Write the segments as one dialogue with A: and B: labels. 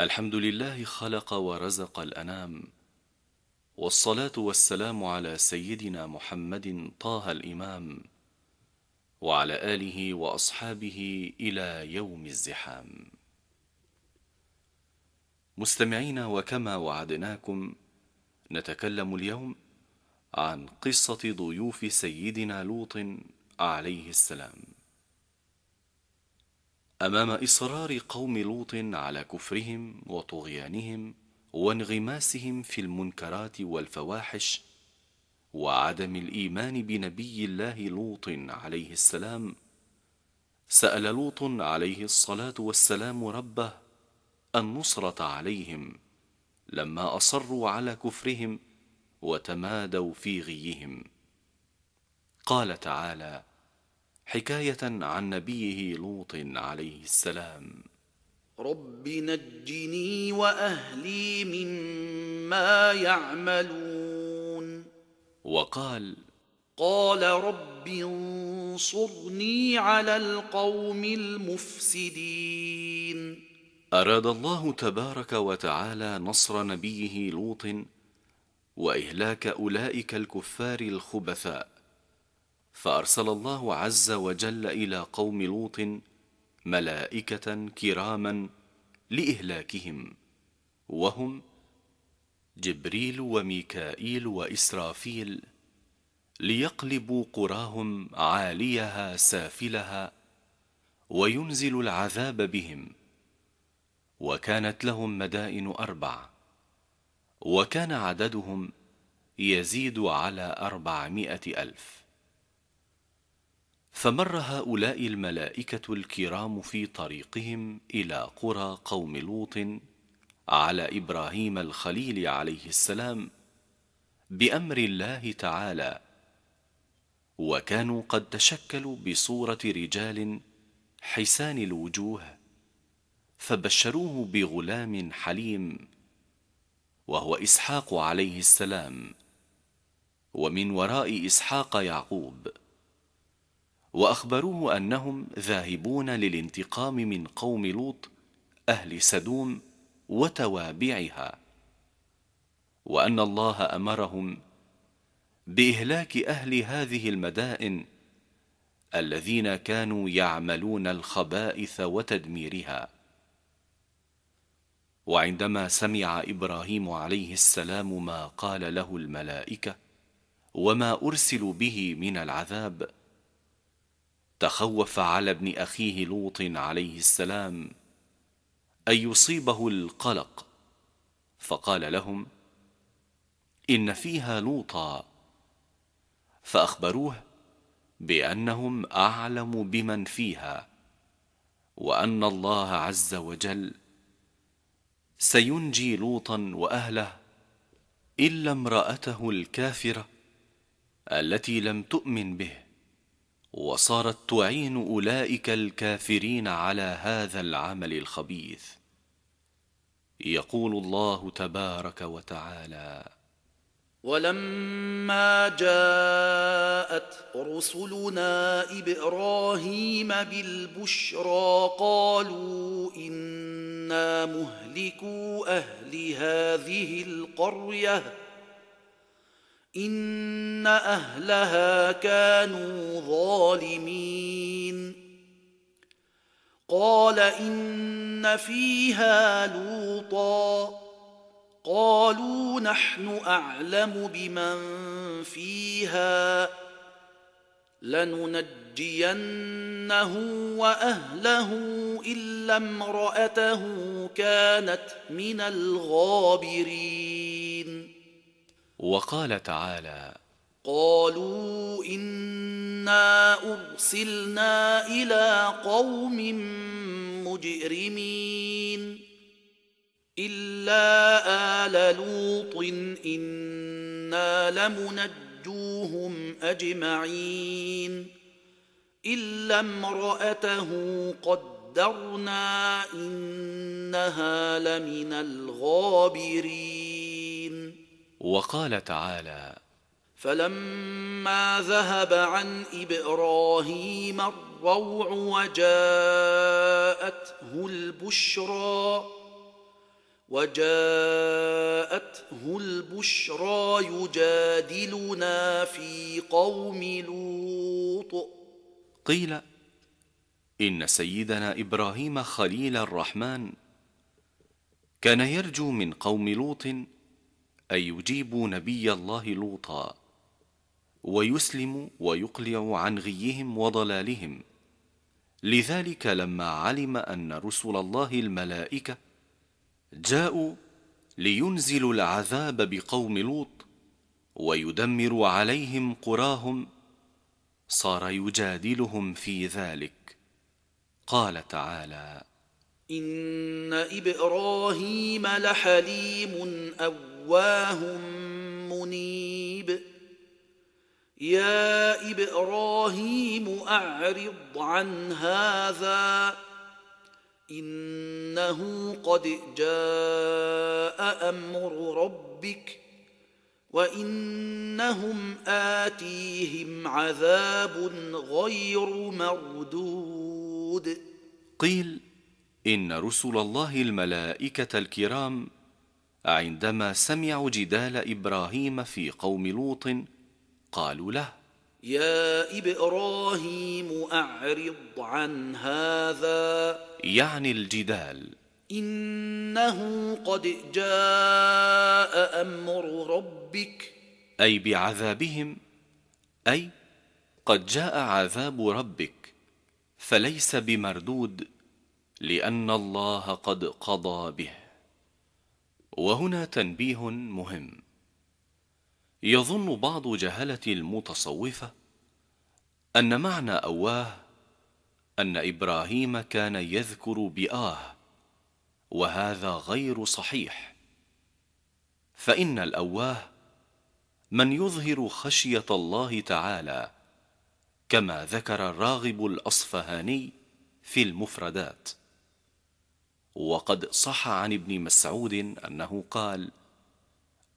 A: الحمد لله خلق ورزق الأنام والصلاة والسلام على سيدنا محمد طه الإمام وعلى آله وأصحابه إلى يوم الزحام مستمعين وكما وعدناكم نتكلم اليوم عن قصة ضيوف سيدنا لوط عليه السلام امام اصرار قوم لوط على كفرهم وطغيانهم وانغماسهم في المنكرات والفواحش وعدم الايمان بنبي الله لوط عليه السلام سال لوط عليه الصلاه والسلام ربه النصره عليهم لما اصروا على كفرهم وتمادوا في غيهم قال تعالى حكاية عن نبيه لوط عليه السلام
B: رب نجني وأهلي مما يعملون
A: وقال
B: قال رب انصرني على القوم المفسدين
A: أراد الله تبارك وتعالى نصر نبيه لوط وإهلاك أولئك الكفار الخبثاء فارسل الله عز وجل الى قوم لوط ملائكه كراما لاهلاكهم وهم جبريل وميكائيل واسرافيل ليقلبوا قراهم عاليها سافلها وينزل العذاب بهم وكانت لهم مدائن اربع وكان عددهم يزيد على اربعمائه الف فمر هؤلاء الملائكة الكرام في طريقهم إلى قرى قوم لوط على إبراهيم الخليل عليه السلام بأمر الله تعالى وكانوا قد تشكلوا بصورة رجال حسان الوجوه فبشروه بغلام حليم وهو إسحاق عليه السلام ومن وراء إسحاق يعقوب وأخبروه أنهم ذاهبون للانتقام من قوم لوط أهل سدوم وتوابعها وأن الله أمرهم بإهلاك أهل هذه المدائن الذين كانوا يعملون الخبائث وتدميرها وعندما سمع إبراهيم عليه السلام ما قال له الملائكة وما أرسلوا به من العذاب تخوف على ابن اخيه لوط عليه السلام ان يصيبه القلق فقال لهم ان فيها لوطا فاخبروه بانهم اعلم بمن فيها وان الله عز وجل سينجي لوطا واهله الا امراته الكافره التي لم تؤمن به وصارت تعين أولئك الكافرين على هذا العمل الخبيث يقول الله تبارك وتعالى
B: ولما جاءت رسلنا إبراهيم بالبشرى قالوا إنا مهلكوا أهل هذه القرية إن أهلها كانوا ظالمين قال إن فيها لوطا قالوا نحن أعلم بمن فيها لننجينه وأهله إلا امرأته كانت من الغابرين
A: وقال تعالى
B: قالوا إنا أرسلنا إلى قوم مجرمين إلا آل لوط إنا لمنجوهم أجمعين إلا امرأته قدرنا إنها لمن الغابرين
A: وقال تعالى
B: فلما ذهب عن ابراهيم الروع وجاءته البشرى وجاءته البشرى يجادلنا في قوم لوط
A: قيل ان سيدنا ابراهيم خليل الرحمن كان يرجو من قوم لوط أي يجيب نبي الله لوطا ويسلم ويقلع عن غيهم وضلالهم لذلك لما علم أن رسل الله الملائكة جاءوا لينزلوا العذاب بقوم لوط ويدمر عليهم قراهم صار يجادلهم في ذلك قال تعالى
B: إن إبراهيم لحليم أو مأواهم منيب يا إبراهيم أعرض عن هذا إنه قد جاء أمر ربك وإنهم آتيهم عذاب غير مردود
A: قيل إن رسل الله الملائكة الكرام عندما سمعوا جدال إبراهيم في قوم لوط قالوا له
B: يا إبراهيم أعرض عن هذا
A: يعني الجدال
B: إنه قد جاء أمر ربك
A: أي بعذابهم أي قد جاء عذاب ربك فليس بمردود لأن الله قد قضى به وهنا تنبيه مهم يظن بعض جهلة المتصوفة أن معنى أواه أن إبراهيم كان يذكر بآه وهذا غير صحيح فإن الأواه من يظهر خشية الله تعالى كما ذكر الراغب الأصفهاني في المفردات وقد صح عن ابن مسعود أنه قال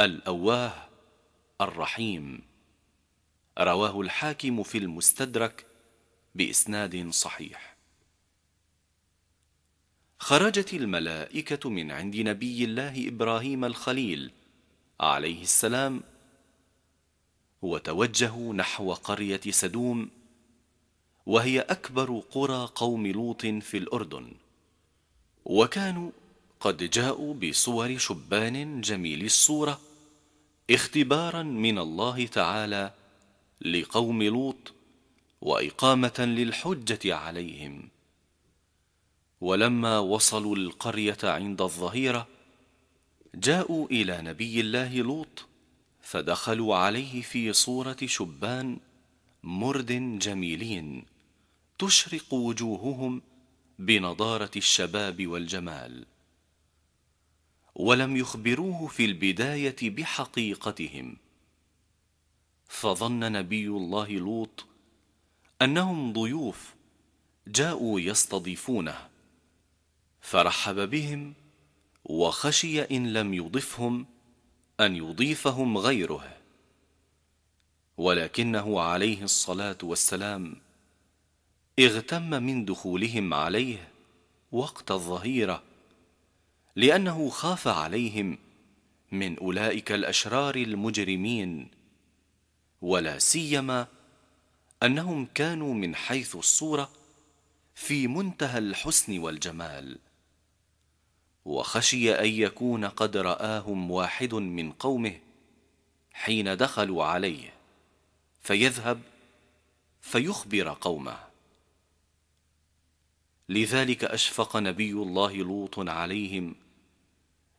A: الأواه الرحيم رواه الحاكم في المستدرك بإسناد صحيح خرجت الملائكة من عند نبي الله إبراهيم الخليل عليه السلام وتوجهوا نحو قرية سدوم وهي أكبر قرى قوم لوط في الأردن وكانوا قد جاءوا بصور شبان جميل الصورة اختبارا من الله تعالى لقوم لوط وإقامة للحجة عليهم ولما وصلوا القرية عند الظهيرة جاءوا إلى نبي الله لوط فدخلوا عليه في صورة شبان مرد جميلين تشرق وجوههم بنضارة الشباب والجمال ولم يخبروه في البداية بحقيقتهم فظن نبي الله لوط أنهم ضيوف جاءوا يستضيفونه فرحب بهم وخشي إن لم يضفهم أن يضيفهم غيره ولكنه عليه الصلاة والسلام اغتم من دخولهم عليه وقت الظهيره لانه خاف عليهم من اولئك الاشرار المجرمين ولا سيما انهم كانوا من حيث الصوره في منتهى الحسن والجمال وخشي ان يكون قد راهم واحد من قومه حين دخلوا عليه فيذهب فيخبر قومه لذلك أشفق نبي الله لوط عليهم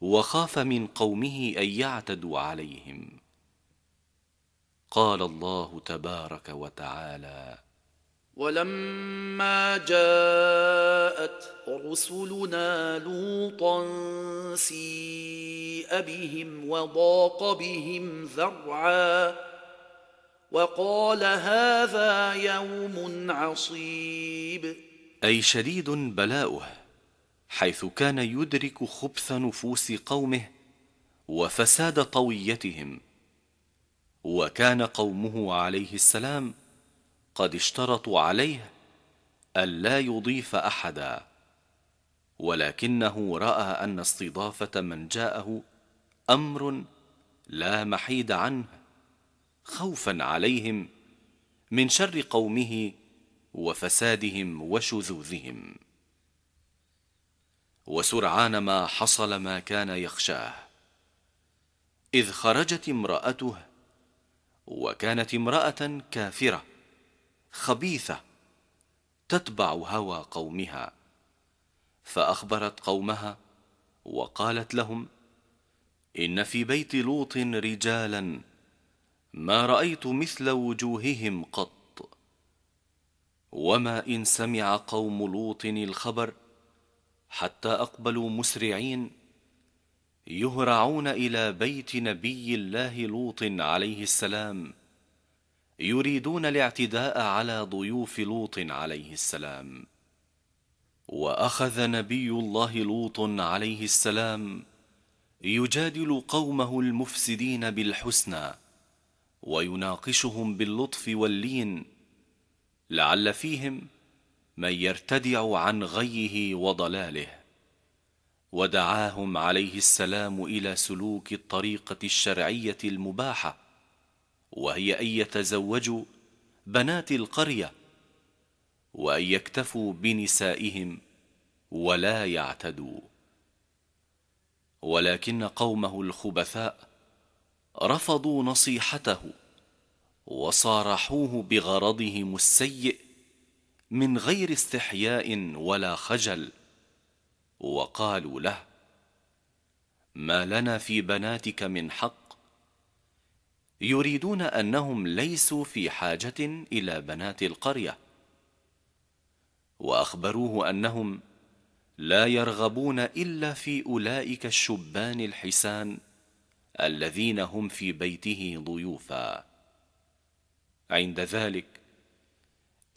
A: وخاف من قومه أن يعتدوا عليهم قال الله تبارك وتعالى
B: ولما جاءت رسلنا لوطا سيء بهم وضاق بهم ذرعا وقال هذا يوم عصيب
A: أي شديد بلاؤه حيث كان يدرك خبث نفوس قومه وفساد طويتهم وكان قومه عليه السلام قد اشترطوا عليه ألا يضيف أحدا ولكنه رأى أن استضافة من جاءه أمر لا محيد عنه خوفا عليهم من شر قومه وفسادهم وشذوذهم وسرعان ما حصل ما كان يخشاه اذ خرجت امراته وكانت امراه كافره خبيثه تتبع هوى قومها فاخبرت قومها وقالت لهم ان في بيت لوط رجالا ما رايت مثل وجوههم قط وما إن سمع قوم لوط الخبر حتى أقبلوا مسرعين يهرعون إلى بيت نبي الله لوط عليه السلام يريدون الاعتداء على ضيوف لوط عليه السلام وأخذ نبي الله لوط عليه السلام يجادل قومه المفسدين بالحسنى ويناقشهم باللطف واللين لعل فيهم من يرتدع عن غيه وضلاله ودعاهم عليه السلام الى سلوك الطريقه الشرعيه المباحه وهي ان يتزوجوا بنات القريه وان يكتفوا بنسائهم ولا يعتدوا ولكن قومه الخبثاء رفضوا نصيحته وصارحوه بغرضهم السيء من غير استحياء ولا خجل وقالوا له ما لنا في بناتك من حق يريدون انهم ليسوا في حاجه الى بنات القريه واخبروه انهم لا يرغبون الا في اولئك الشبان الحسان الذين هم في بيته ضيوفا عند ذلك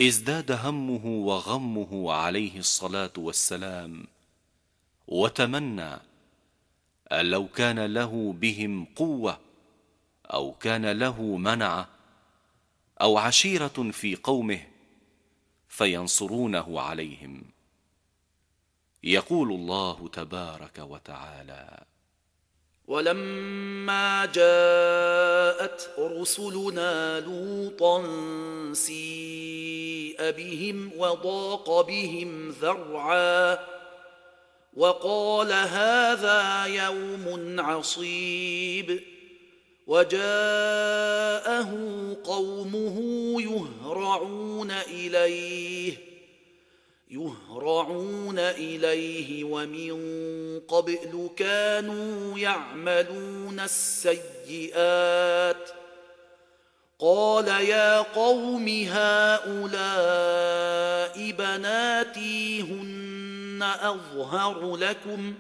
A: ازداد همه وغمه عليه الصلاة والسلام وتمنى أن لو كان له بهم قوة أو كان له منعة أو عشيرة في قومه فينصرونه عليهم يقول الله تبارك وتعالى
B: ولما جاءت رسلنا لوطا سيء بهم وضاق بهم ذرعا وقال هذا يوم عصيب وجاءه قومه يهرعون اليه يهرعون اليه ومن قبل كانوا يعملون السيئات قال يا قوم هؤلاء بناتي هن اظهر لكم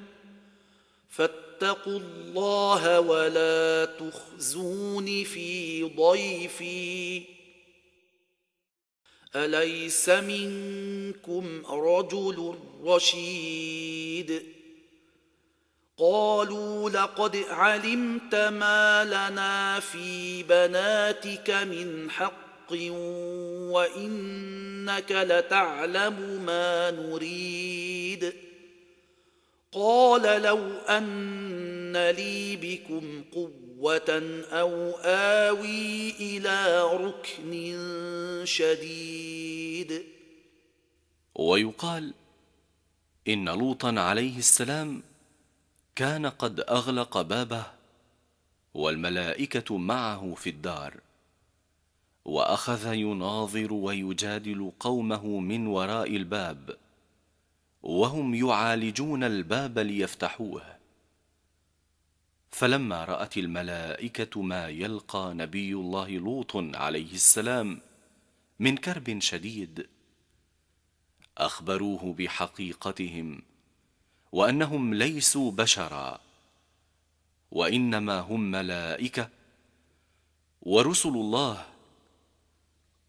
B: فاتقوا الله ولا تخزون في ضيفي أليس منكم رجل رشيد قالوا لقد علمت ما لنا في بناتك من حق وإنك لتعلم ما نريد قال لو أن لي بكم قوة قوة أو آوي إلى ركن شديد
A: ويقال إن لوطا عليه السلام كان قد أغلق بابه والملائكة معه في الدار وأخذ يناظر ويجادل قومه من وراء الباب وهم يعالجون الباب ليفتحوه فلما رأت الملائكة ما يلقى نبي الله لوط عليه السلام من كرب شديد أخبروه بحقيقتهم وأنهم ليسوا بشرا وإنما هم ملائكة ورسل الله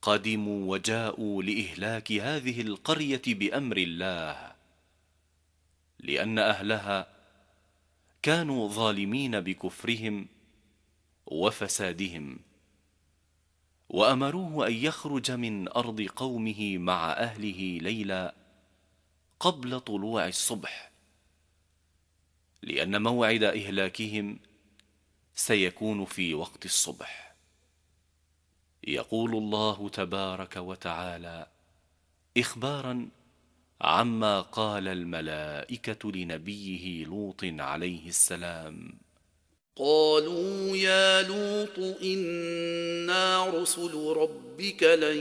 A: قدموا وجاءوا لإهلاك هذه القرية بأمر الله لأن أهلها كانوا ظالمين بكفرهم وفسادهم وأمروه أن يخرج من أرض قومه مع أهله ليلا قبل طلوع الصبح لأن موعد إهلاكهم سيكون في وقت الصبح يقول الله تبارك وتعالى إخباراً عما قال الملائكة لنبيه لوط عليه السلام
B: قالوا يا لوط إنا رسل ربك لن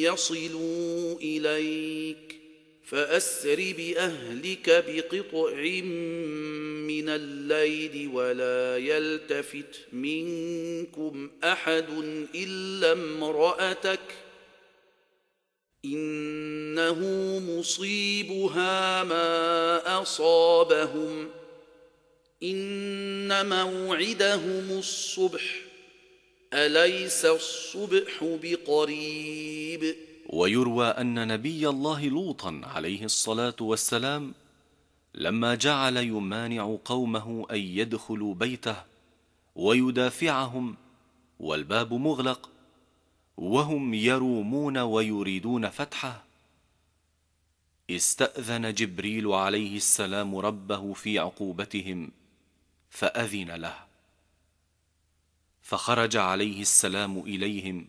B: يصلوا إليك فأسر بأهلك بقطع من الليل ولا يلتفت منكم أحد إلا امرأتك ۖ إنه مصيبها ما أصابهم إن موعدهم الصبح أليس الصبح بقريب
A: ويروى أن نبي الله لوطا عليه الصلاة والسلام لما جعل يمانع قومه أن يدخلوا بيته ويدافعهم والباب مغلق وهم يرومون ويريدون فتحه استاذن جبريل عليه السلام ربه في عقوبتهم فاذن له فخرج عليه السلام اليهم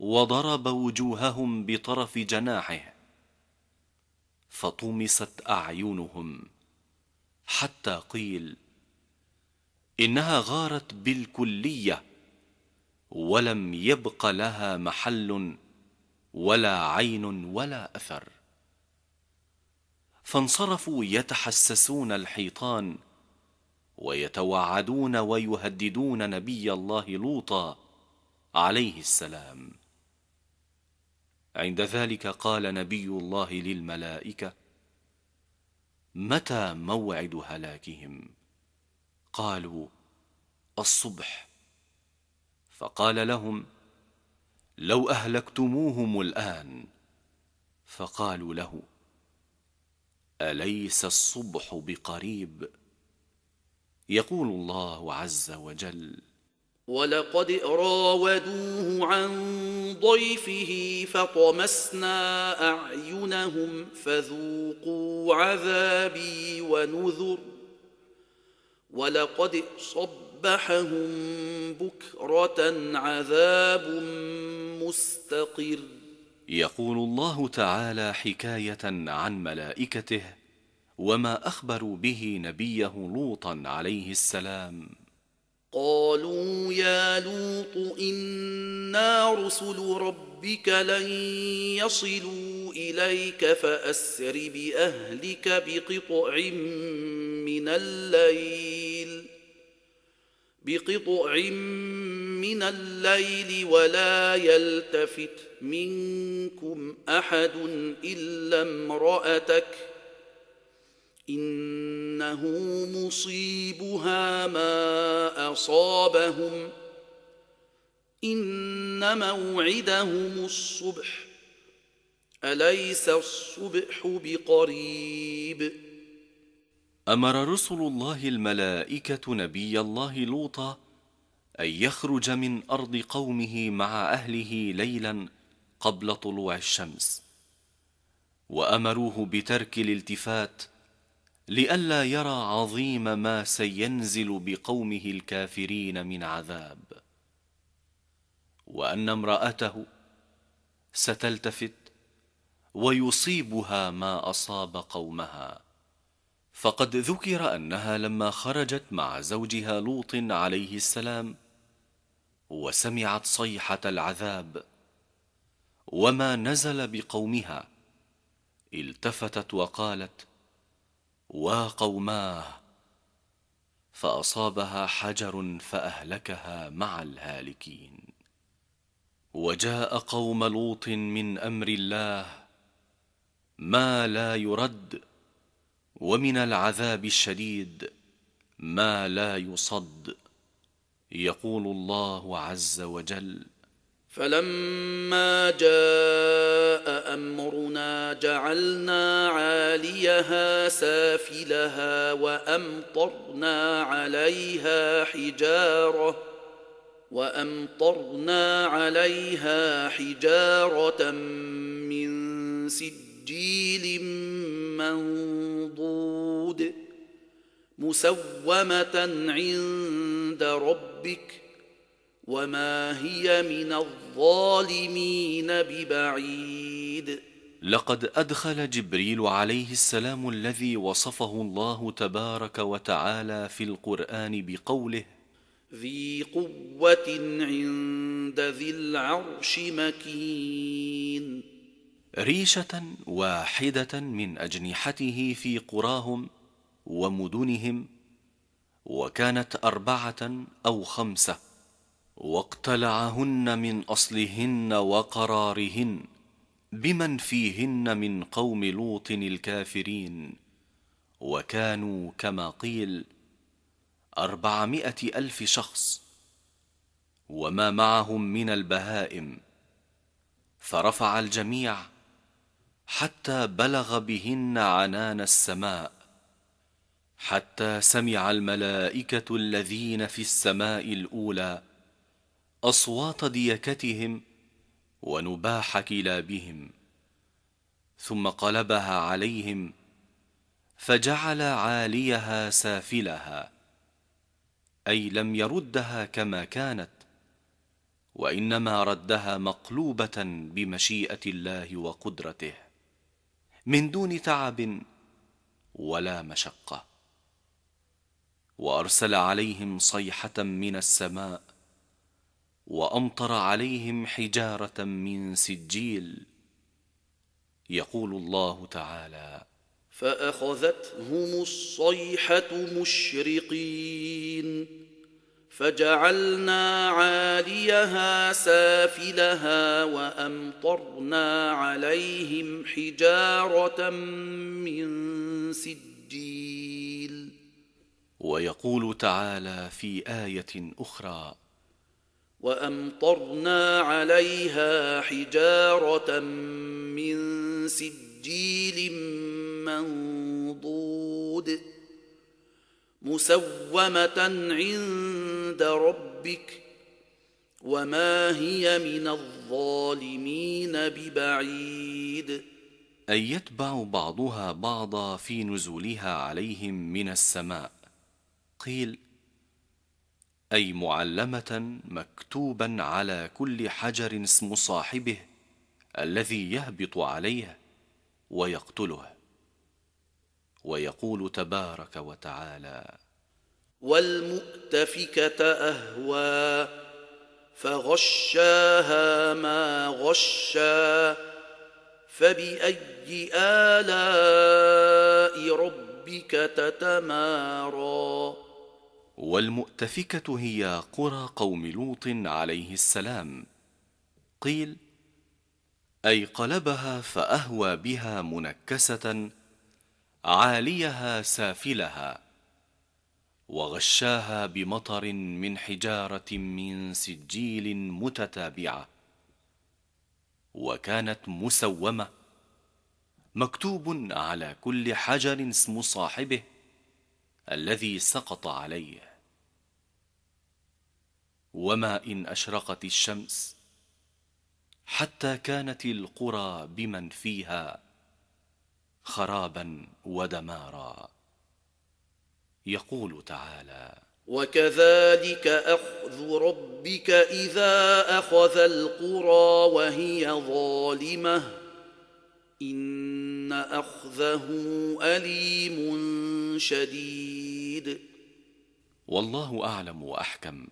A: وضرب وجوههم بطرف جناحه فطمست اعينهم حتى قيل انها غارت بالكليه ولم يبق لها محل ولا عين ولا أثر فانصرفوا يتحسسون الحيطان ويتوعدون ويهددون نبي الله لوطا عليه السلام عند ذلك قال نبي الله للملائكة متى موعد هلاكهم؟ قالوا الصبح فقال لهم لو اهلكتموهم الان فقالوا له اليس الصبح بقريب يقول الله عز وجل
B: ولقد راودوه عن ضيفه فطمسنا اعينهم فذوقوا عذابي ونذر ولقد صب وصبحهم بكرة عذاب مستقر
A: يقول الله تعالى حكاية عن ملائكته وما أخبروا به نبيه لوطا عليه السلام
B: قالوا يا لوط إنا رسل ربك لن يصلوا إليك فأسر بأهلك بقطع من الليل بقطع من الليل ولا يلتفت منكم احد الا امراتك انه مصيبها ما اصابهم ان موعدهم الصبح اليس الصبح بقريب
A: امر رسل الله الملائكه نبي الله لوطا ان يخرج من ارض قومه مع اهله ليلا قبل طلوع الشمس وامروه بترك الالتفات لئلا يرى عظيم ما سينزل بقومه الكافرين من عذاب وان امراته ستلتفت ويصيبها ما اصاب قومها فقد ذكر أنها لما خرجت مع زوجها لوط عليه السلام وسمعت صيحة العذاب وما نزل بقومها التفتت وقالت قوماه فأصابها حجر فأهلكها مع الهالكين وجاء قوم لوط من أمر الله ما لا يرد ومن العذاب الشديد ما لا يصد يقول الله عز وجل
B: فلما جاء امرنا جعلنا عاليها سافلها وامطرنا عليها حجاره وامطرنا عليها حجاره من سجيل منضود مسومه عند ربك وما هي من الظالمين ببعيد
A: لقد ادخل جبريل عليه السلام الذي وصفه الله تبارك وتعالى في القران بقوله
B: ذي قوه عند ذي العرش مكين
A: ريشه واحده من اجنحته في قراهم ومدنهم وكانت أربعة أو خمسة واقتلعهن من أصلهن وقرارهن بمن فيهن من قوم لوط الكافرين وكانوا كما قيل أربعمائة ألف شخص وما معهم من البهائم فرفع الجميع حتى بلغ بهن عنان السماء حتى سمع الملائكة الذين في السماء الأولى أصوات ديكتهم ونباح كلابهم ثم قلبها عليهم فجعل عاليها سافلها أي لم يردها كما كانت وإنما ردها مقلوبة بمشيئة الله وقدرته من دون تعب ولا مشقه وأرسل عليهم صيحة من السماء وأمطر عليهم حجارة من سجيل يقول الله تعالى
B: فأخذتهم الصيحة مشرقين فجعلنا عاليها سافلها وأمطرنا عليهم حجارة من سجيل
A: ويقول تعالى في ايه اخرى
B: وامطرنا عليها حجاره من سجيل منضود مسومه عند ربك وما هي من الظالمين ببعيد
A: اي يتبع بعضها بعضا في نزولها عليهم من السماء قيل أي معلمة مكتوبا على كل حجر اسم صاحبه الذي يهبط عليه ويقتله ويقول تبارك وتعالى
B: والمؤتفكة أهوى فغشاها ما غشا فبأي آلاء ربك تتمارى
A: والمؤتفكة هي قرى قوم لوط عليه السلام قيل أي قلبها فأهوى بها منكسة عاليها سافلها وغشاها بمطر من حجارة من سجيل متتابعة وكانت مسومة مكتوب على كل حجر اسم صاحبه الذي سقط عليه وما إن أشرقت الشمس حتى كانت القرى بمن فيها خرابا ودمارا يقول تعالى
B: وكذلك أخذ ربك إذا أخذ القرى وهي ظالمة إن أخذه أليم شديد
A: والله أعلم وأحكم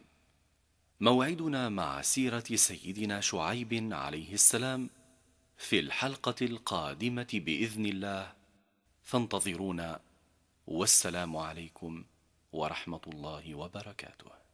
A: موعدنا مع سيرة سيدنا شعيب عليه السلام في الحلقة القادمة بإذن الله فانتظرونا والسلام عليكم ورحمة الله وبركاته